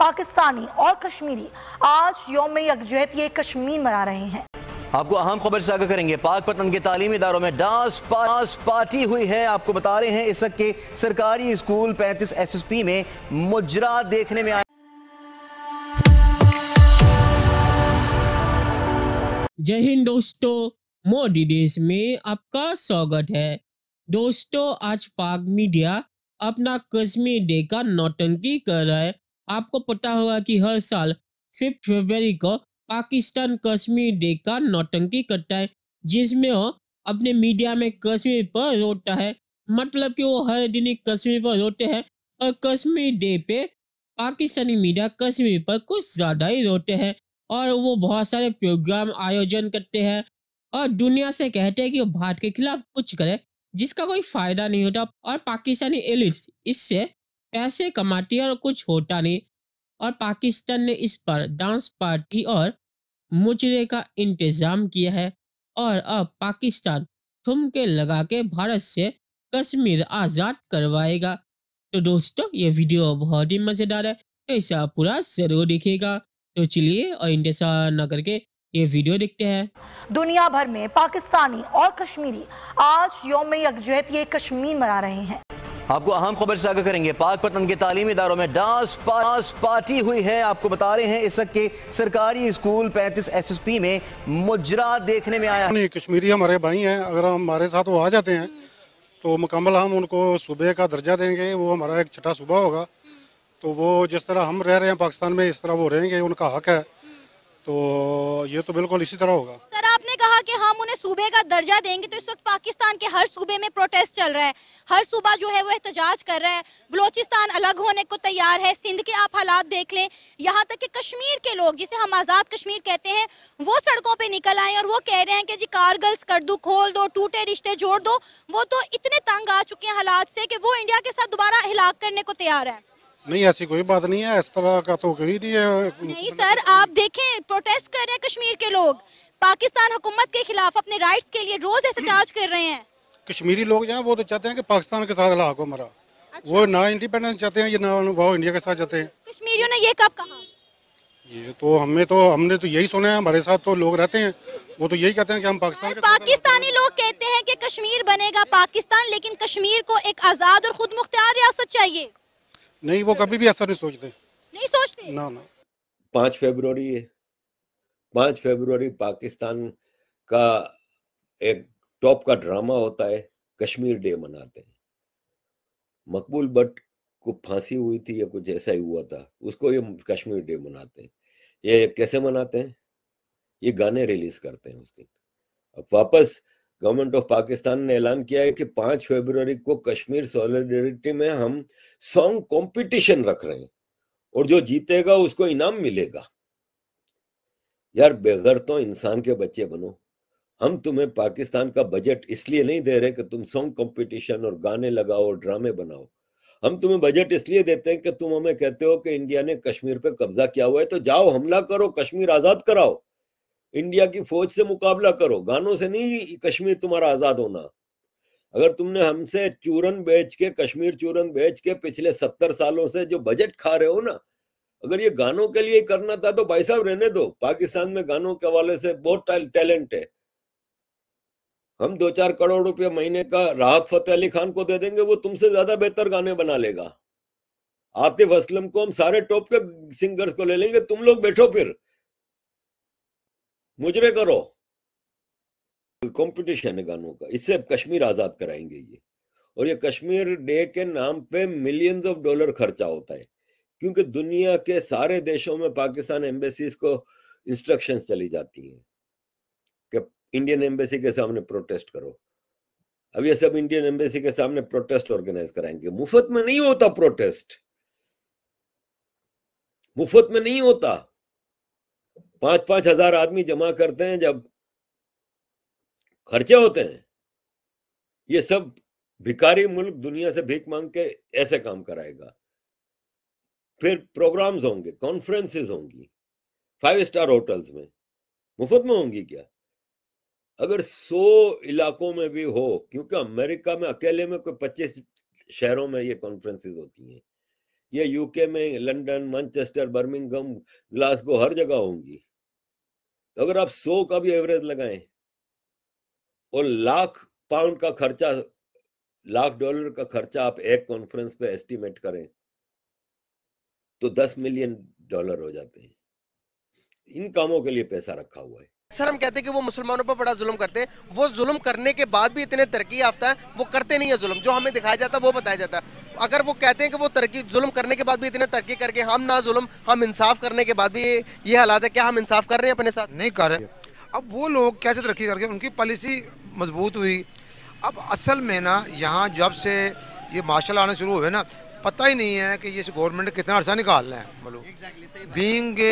पाकिस्तानी और कश्मीरी आज योम यकजहती कश्मीर मना रहे हैं आपको अहम खबर से आगा करेंगे पाक पतन के तालीमी इदारों में डांस पास पार्टी हुई है आपको बता रहे हैं इस वक्त के सरकारी स्कूल 35 एसएसपी में मुजरा देखने में आया जय हिंद दोस्तों मोदी देश में आपका स्वागत है दोस्तों आज पाक मीडिया अपना कश्मीर डे का नौटंकी कर रहा है आपको पता होगा कि हर साल फिफ्थ फरवरी को पाकिस्तान कश्मीर डे का नौटंकी करता है जिसमें वो अपने मीडिया में कश्मीर पर रोता है मतलब कि वो हर दिन कश्मीर पर रोते हैं और कश्मीर डे पे पाकिस्तानी मीडिया कश्मीर पर कुछ ज़्यादा ही रोते हैं और वो बहुत सारे प्रोग्राम आयोजन करते हैं और दुनिया से कहते हैं कि वो भारत के खिलाफ कुछ करे जिसका कोई फ़ायदा नहीं होता और पाकिस्तानी एलिट्स इससे पैसे कमाती है और कुछ होता नहीं और पाकिस्तान ने इस पर डांस पार्टी और मुचरे का इंतजाम किया है और अब पाकिस्तान ठुमके लगा के भारत से कश्मीर आज़ाद करवाएगा तो दोस्तों ये वीडियो बहुत ही मज़ेदार है तो पूरा ज़रूर दिखेगा तो चलिए और इंतजार न करके ये वीडियो देखते हैं दुनिया भर में पाकिस्तानी और कश्मीरी आज योम यकजहती कश्मीर मना रहे हैं आपको अहम खबर से आगे करेंगे पाक पतन के तालीमी इदारों में डांस पास पार्टी हुई है आपको बता रहे हैं इस वक्त के सरकारी स्कूल पैंतीस एस एस पी में मुजरा देखने में आया नहीं कश्मीरी हमारे भाई हैं अगर हम हमारे साथ वो आ जाते हैं तो मुकम्मल हम उनको सुबह का दर्जा देंगे वो हमारा एक छठा सूबा होगा तो वो जिस तरह हम रह रहे हैं पाकिस्तान में इस तरह वो रहेंगे उनका हक है तो ये तो बिल्कुल इसी तरह होगा सर आपने कहा कि हम उन्हें सूबे का दर्जा देंगे तो इस वक्त पाकिस्तान के हर सूबे में प्रोटेस्ट चल रहा है हर सूबा जो है वो एहतजाज कर रहा है बलोचिस्तान अलग होने को तैयार है सिंध के आप हालात देख लें यहाँ तक कि कश्मीर के लोग जिसे हम आज़ाद कश्मीर कहते हैं वो सड़कों पर निकल आए और वो कह रहे हैं कि जी कारगल्स कर दो खोल दो टूटे रिश्ते जोड़ दो वो तो इतने तंग आ चुके हैं हालात से कि वो इंडिया के साथ दोबारा हिलाक करने को तैयार है नहीं ऐसी कोई बात नहीं है इस तरह का तो कोई नहीं है नहीं सर आप देखें प्रोटेस्ट कर रहे हैं कश्मीर के लोग पाकिस्तान हुकूमत के खिलाफ अपने राइट्स के लिए रोज एहतजाज कर रहे हैं कश्मीरी लोग जो हैं वो तो चाहते हैं कि पाकिस्तान के साथ लाख हो हमारा अच्छा। वो ना इंडिपेंडेंस चाहते हैं ये ना वो इंडिया के साथ चाहते हैं कश्मीरियों ने ये कब कहा ये तो हमें तो हमने तो यही सुना है हमारे साथ तो लोग रहते हैं वो तो यही कहते हैं कि हम पाकिस्तान के पाकिस्तानी लोग कहते हैं कि कश्मीर बनेगा पाकिस्तान लेकिन कश्मीर को एक आज़ाद और खुद मुख्तार रियासत चाहिए नहीं वो कभी भी ऐसा नहीं सोचते नहीं सोचते ना ना पाँच फरवरी पांच फेब्रुवरी पाकिस्तान का एक टॉप का ड्रामा होता है कश्मीर डे मनाते हैं मकबूल बट को फांसी हुई थी या कुछ ऐसा ही हुआ था उसको ये कश्मीर डे मनाते हैं ये कैसे मनाते हैं ये गाने रिलीज करते हैं उस दिन अब वापस गवर्नमेंट ऑफ पाकिस्तान ने ऐलान किया है कि पांच फरवरी को कश्मीर सॉलिडरिटी में हम सॉन्ग कंपटीशन रख रहे हैं और जो जीतेगा उसको इनाम मिलेगा यार बेघर तो इंसान के बच्चे बनो हम तुम्हें पाकिस्तान का बजट इसलिए नहीं दे रहे कि तुम सॉन्ग कंपटीशन और गाने लगाओ और ड्रामे बनाओ हम तुम्हें बजट इसलिए देते हैं कि तुम हमें कहते हो कि इंडिया ने कश्मीर पर कब्जा किया हुआ है तो जाओ हमला करो कश्मीर आजाद कराओ इंडिया की फौज से मुकाबला करो गानों से नहीं कश्मीर तुम्हारा आजाद होना अगर तुमने हमसे चूरन बेच के कश्मीर चूरन बेच के पिछले सत्तर सालों से जो बजट खा रहे हो ना अगर ये गानों के लिए करना था तो भाई साहब रहने दो पाकिस्तान में गानों के हवाले से बहुत टैलेंट है हम दो चार करोड़ रुपया महीने का राहत फतेह अली खान को दे देंगे वो तुमसे ज्यादा बेहतर गाने बना लेगा आतिफ असलम को हम सारे टॉप के सिंगर्स को ले लेंगे तुम लोग बैठो फिर मुजरे करो कंपटीशन है गानों का इससे अब कश्मीर आजाद कराएंगे ये और ये कश्मीर डे के नाम पे मिलियंस ऑफ डॉलर खर्चा होता है क्योंकि दुनिया के सारे देशों में पाकिस्तान एम्बेसी को इंस्ट्रक्शंस चली जाती हैं कि इंडियन एम्बेसी के सामने प्रोटेस्ट करो अब ये सब इंडियन एम्बेसी के सामने प्रोटेस्ट ऑर्गेनाइज कराएंगे मुफ्त में नहीं होता प्रोटेस्ट मुफ्त में नहीं होता पांच पांच हजार आदमी जमा करते हैं जब खर्चे होते हैं ये सब भिकारी मुल्क दुनिया से भीख मांग के ऐसे काम कराएगा फिर प्रोग्राम्स होंगे कॉन्फ्रेंसेस होंगी फाइव स्टार होटल्स में मुफ्त में होंगी क्या अगर सौ इलाकों में भी हो क्योंकि अमेरिका में अकेले में कोई पच्चीस शहरों में ये कॉन्फ्रेंसेस होती हैं ये यूके में लंदन मैनचेस्टर बर्मिंगम ग्लासगो हर जगह होंगी तो अगर आप सौ का भी एवरेज लगाएं और लाख पाउंड का खर्चा लाख डॉलर का खर्चा आप एक कॉन्फ्रेंस पे एस्टिमेट करें तो दस मिलियन डॉलर हो जाते हैं इन कामों के लिए पैसा रखा हुआ है सर हम कहते हैं कि वो मुसलमानों पर बड़ा जुल्म करते हैं वो जुल्म करने के बाद भी इतने तरक्की याफ्ता है वो करते नहीं है जुल्म जो हमें दिखाया जाता है वो बताया जाता है अगर वो कहते हैं कि वो तरक्की जुल्म करने के बाद भी इतने तरक्की करके हम ना जुल्म हम इंसाफ करने के बाद भी ये ये हालात है क्या हम इंसाफ कर रहे हैं अपने साथ नहीं कर रहे अब वो लोग कैसे तरक्की करके उनकी पॉलिसी मजबूत हुई अब असल में ना यहाँ जब से ये मार्शल आना शुरू हुए ना पता ही नहीं है कि ये गवर्नमेंट कितना अर्सा निकालना है बोलो बींग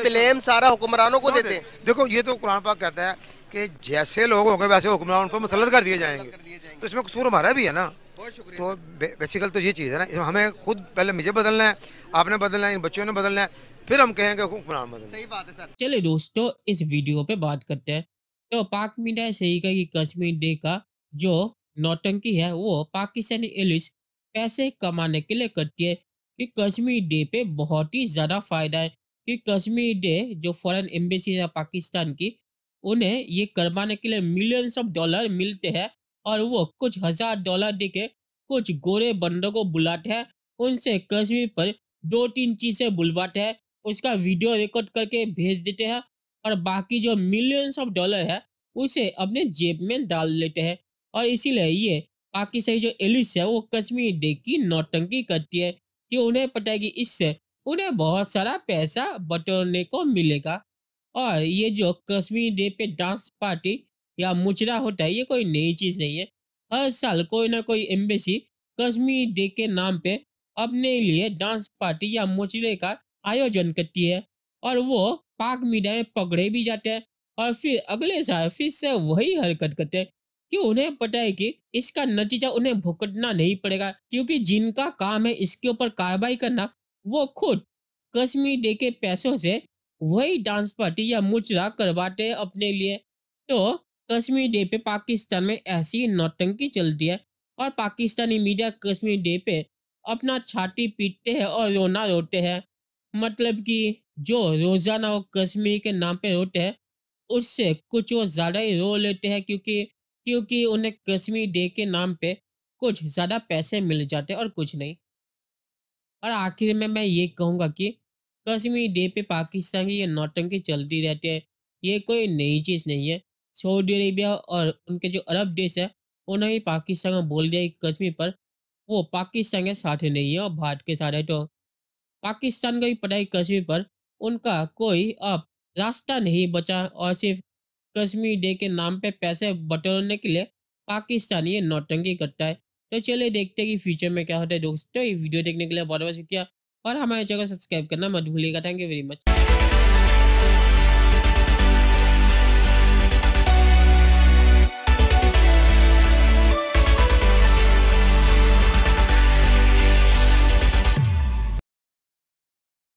ब्लेम सारा हुक्मरानों को हाँ देते हैं देखो ये तो कुरान पाक कहता है कि जैसे लोग होंगे वैसे हुक्मरान पर मुसलत कर दिए जाएंगे तो इसमें कसूर हमारा भी है ना तो बेसिकल तो ये चीज़ है ना हमें खुद पहले मुझे बदलना है आपने बदलना है इन बच्चों ने बदलना है फिर हम कहेंगे हुक्मरान बदलना सही बात है सर चले दोस्तों इस वीडियो पे बात करते हैं तो पाक मीडिया सही का कि कश्मीर डे का जो नौटंकी है वो पाकिस्तानी एलिस पैसे कमाने के लिए करती है कि कश्मीर डे पे बहुत ही ज़्यादा फायदा है कि कश्मीर डे जो फॉरेन एम्बेसी है पाकिस्तान की उन्हें ये करवाने के लिए मिलियंस ऑफ डॉलर मिलते हैं और वो कुछ हजार डॉलर देके कुछ गोरे बंदों को बुलाते हैं उनसे कश्मीर पर दो तीन चीज़ें बुलवाते हैं उसका वीडियो रिकॉर्ड करके भेज देते हैं और बाकी जो मिलियंस ऑफ डॉलर है उसे अपने जेब में डाल लेते हैं और इसीलिए ये पाकिस्तानी जो एलिस है वो कश्मीर डे की नौटंकी करती है कि उन्हें पता है कि इससे उन्हें बहुत सारा पैसा बटोरने को मिलेगा और ये जो कश्मीर डे पे डांस पार्टी या मुचरा होता है ये कोई नई चीज़ नहीं है हर साल कोई ना कोई एम्बेसी कश्मीर डे के नाम पे अपने लिए डांस पार्टी या मुचरे का आयोजन करती है और वो पाक मीडिया में पकड़े भी जाते हैं और फिर अगले साल फिर से वही हरकत करते हैं कि उन्हें पता है कि इसका नतीजा उन्हें भुगतना नहीं पड़ेगा क्योंकि जिनका काम है इसके ऊपर कार्रवाई करना वो खुद कश्मीर डे के पैसों से वही डांस पार्टी या मुचरा करवाते हैं अपने लिए तो कश्मीर डे पे पाकिस्तान में ऐसी नौटंकी चलती है और पाकिस्तानी मीडिया कश्मीर डे पे अपना छाती पीटते हैं और रोना रोते हैं मतलब कि जो रोज़ाना वो कश्मीर के नाम पे रोते हैं उससे कुछ वो ज़्यादा ही रो लेते हैं क्योंकि क्योंकि उन्हें कश्मीर डे के नाम पे कुछ ज़्यादा पैसे मिल जाते और कुछ नहीं और आखिर में मैं ये कहूँगा कि कश्मीर डे पे पाकिस्तान की ये नौटंकी चलती रहती है ये कोई नई चीज़ नहीं है सऊदी अरेबिया और उनके जो अरब देश है उन्होंने पाकिस्तान का बोल दिया कश्मीर पर वो पाकिस्तान के साथ नहीं है और भारत के साथ है तो पाकिस्तान का भी पता कश्मीर पर उनका कोई अब रास्ता नहीं बचा और सिर्फ कश्मीर डे के नाम पे पैसे बटोरने के लिए पाकिस्तान ये नौटंकी करता है तो चलिए देखते हैं कि फ्यूचर में क्या होता है दोस्तों ये वीडियो देखने के लिए बहुत बहुत शुक्रिया और हमारे चैनल को सब्सक्राइब करना मत भूलिएगा थैंक यू वेरी मच